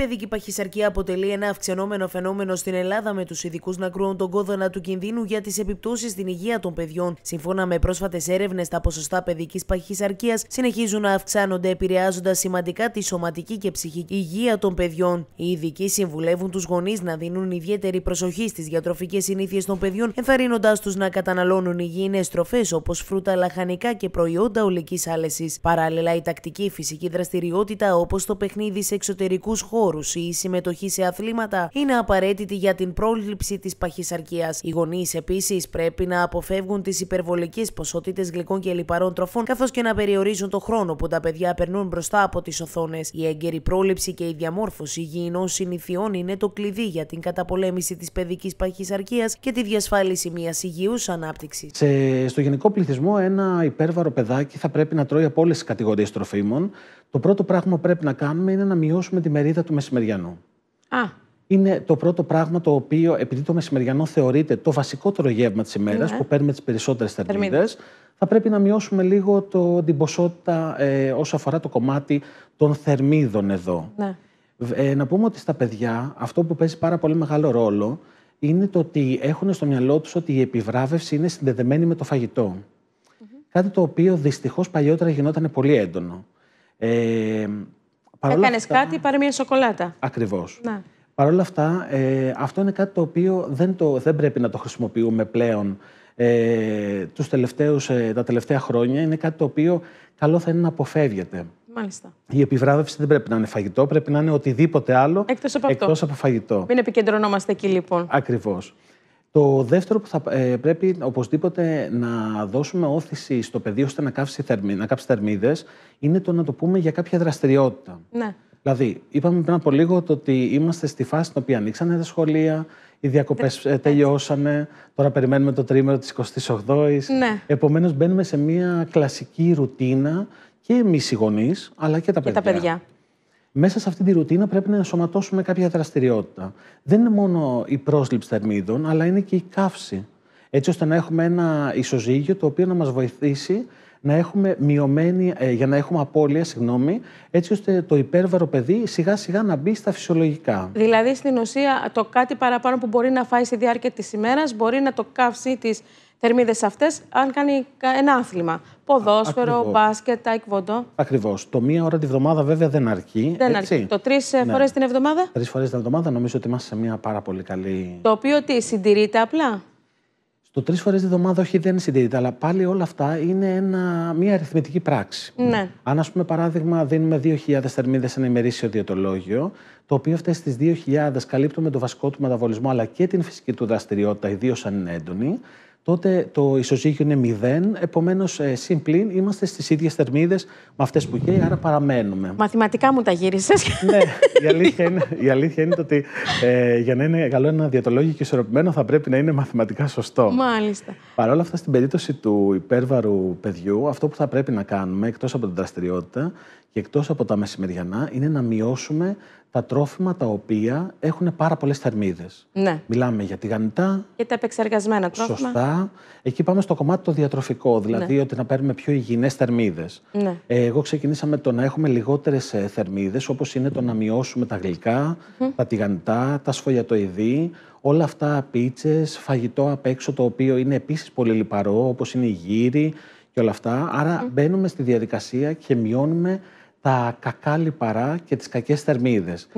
παιδική παχυσαρκία αποτελεί ένα αυξανόμενο φαινόμενο στην Ελλάδα, με τους ειδικούς να κρούουν τον κόδωνα του κινδύνου για τις επιπτώσεις στην υγεία των παιδιών. Σύμφωνα με πρόσφατες έρευνες, τα ποσοστά παιδικής παχυσαρκίας συνεχίζουν να αυξάνονται, επηρεάζοντας σημαντικά τη σωματική και ψυχική υγεία των παιδιών. Οι ειδικοί συμβουλεύουν τους γονείς να δίνουν ιδιαίτερη προσοχή στις διατροφικές συνήθειες των παιδιών, ενθαρρύνοντάς τους να καταναλώνουν υγιεινές τροφέ όπως φρούτα, λαχανικά και προϊόντα ολικής άλεσης. Παράλληλα, η τακτική φυσική δραστηριότητα όπως το παιχνίδι σε εξωτερικούς χώρους η συμμετοχή σε αθλήματα είναι απαραίτητη για την πρόληψη της παχυσαρκίας. Οι γονείς επίσης πρέπει να αποφεύγουν τις υπερβολικές ποσότητες γλυκών και λιπαρών τροφών, καθώς και να περιορίζουν το χρόνο που τα παιδιά περνούν μπροστά από τις οθόνες. Η έγκαιρη πρόληψη και η διαμόρφωση υγιεινών συνηθιών είναι το κλειδί για την καταπολέμηση της παιδικής παχυσαρκίας και τη διασφάλιση μιας υγιούς ανάπτυξης. Στο γενικό πληθυσμό, ένα υπέρβαρο παιδάκι θα πρέπει να τρώει από όλες τις κατηγορίες τροφίμων. Το πρώτο πράγμα που πρέπει να κάνουμε είναι να μειώσουμε τη μερίδα του μεσημεριανού. Α. Είναι το πρώτο πράγμα το οποίο, επειδή το μεσημεριανό θεωρείται το βασικότερο γεύμα της ημέρας, ναι. που παίρνουμε τις περισσότερες θερμίδες, θα πρέπει να μειώσουμε λίγο το, την ποσότητα ε, όσο αφορά το κομμάτι των θερμίδων εδώ. Ναι. Ε, να πούμε ότι στα παιδιά αυτό που παίζει πάρα πολύ μεγάλο ρόλο είναι το ότι έχουν στο μυαλό τους ότι η επιβράβευση είναι συνδεδεμένη με το φαγητό. Κάτι το οποίο δυστυχώς παλιότερα γινόταν πολύ έντονο. Ε, Έκανε κάτι, πάρε μια σοκολάτα. Ακριβώς. Παρ' όλα αυτά, ε, αυτό είναι κάτι το οποίο δεν, το, δεν πρέπει να το χρησιμοποιούμε πλέον ε, τους τελευταίους, ε, τα τελευταία χρόνια. Είναι κάτι το οποίο καλό θα είναι να αποφεύγεται. Μάλιστα. Η επιβράβευση δεν πρέπει να είναι φαγητό, πρέπει να είναι οτιδήποτε άλλο εκτός από, εκτός από φαγητό. Μην επικεντρωνόμαστε εκεί λοιπόν. Ακριβώς. Το δεύτερο που θα ε, πρέπει οπωσδήποτε να δώσουμε όθηση στο παιδί ώστε να κάψει, θερμί, να θερμίδες είναι το να το πούμε για κάποια δραστηριότητα. Ναι. Δηλαδή, είπαμε πριν από λίγο το ότι είμαστε στη φάση στην οποία ανοίξανε τα σχολεία, οι διακοπές ε, τελειώσανε. Τώρα περιμένουμε το τρίμερο της 28η. Ναι. Επομένως, μπαίνουμε σε μια κλασική ρουτίνα και εμείς οι γονείς, αλλά και τα και Τα παιδιά μέσα σε αυτή τη ρουτίνα πρέπει να ενσωματώσουμε κάποια δραστηριότητα. Δεν είναι μόνο η πρόσληψη θερμίδων, αλλά είναι και η καύση. Έτσι ώστε να έχουμε ένα ισοζύγιο το οποίο να μας βοηθήσει να έχουμε μειωμένη, ε, για να έχουμε απώλεια, συγγνώμη, έτσι ώστε το υπέρβαρο παιδί σιγά σιγά να μπει στα φυσιολογικά. Δηλαδή στην ουσία το κάτι παραπάνω που μπορεί να φάει στη διάρκεια της ημέρας μπορεί να το καύσει τις θερμίδες αυτές αν κάνει ένα άθλημα. Ποδόσφαιρο, Ακριβώς. μπάσκετ, εκβοντό. Ακριβώς. Το μία ώρα τη βδομάδα βέβαια δεν αρκεί. Δεν αρκεί. Το τρεις ε, ναι. φορές την εβδομάδα. Τρεις φορές την εβδομάδα νομίζω ότι είμαστε σε μια πάρα πολύ καλή. Το οποίο τι, συντηρείται απλά. Το τρεις φορές τη βδομάδα, όχι, δεν συντηρείται, αλλά πάλι όλα αυτά είναι ένα, μια αριθμητική πράξη. Ναι. Αν, ας πούμε, παράδειγμα, δίνουμε 2.000 θερμίδες σε ένα ημερήσιο διαιτολόγιο, το οποίο αυτές τις 2.000 καλύπτουμε το βασικό του μεταβολισμό αλλά και την φυσική του δραστηριότητα, ιδίως αν είναι έντονη, τότε το ισοζύγιο είναι μηδέν, Επομένως, ε, συμπλήν είμαστε στις ίδιες θερμίδες με αυτές που καίει, άρα παραμένουμε. Μαθηματικά μου τα γύρισες. ναι, η αλήθεια, είναι, η αλήθεια είναι ότι ε, για να είναι καλό ένα διατολόγιο και ισορροπημένο θα πρέπει να είναι μαθηματικά σωστό. Μάλιστα. Παρ' όλα αυτά, στην περίπτωση του υπέρβαρου παιδιού, αυτό που θα πρέπει να κάνουμε εκτός από την δραστηριότητα και εκτός από τα μεσημεριανά είναι να μειώσουμε τα τρόφιμα τα οποία έχουν πάρα πολλές θερμίδες. Ναι. Μιλάμε για τηγανιτά. Για τα επεξεργασμένα τρόφιμα. Σωστά. Εκεί πάμε στο κομμάτι το διατροφικό, δηλαδή ναι. ότι να παίρνουμε πιο υγιεινές θερμίδες. Ναι. Ε, εγώ ξεκινήσαμε με το να έχουμε λιγότερες θερμίδες, όπως είναι το να μειώσουμε τα γλυκά, mm-hmm. τα τηγανιτά, τα σφολιατοειδή, όλα αυτά πίτσες, φαγητό απ' έξω το οποίο είναι επίσης πολύ λιπαρό, όπως είναι η γύρι, όλα αυτά. Άρα μπαίνουμε στη διαδικασία και μειώνουμε τα κακά λιπαρά και τις κακές θερμίδες.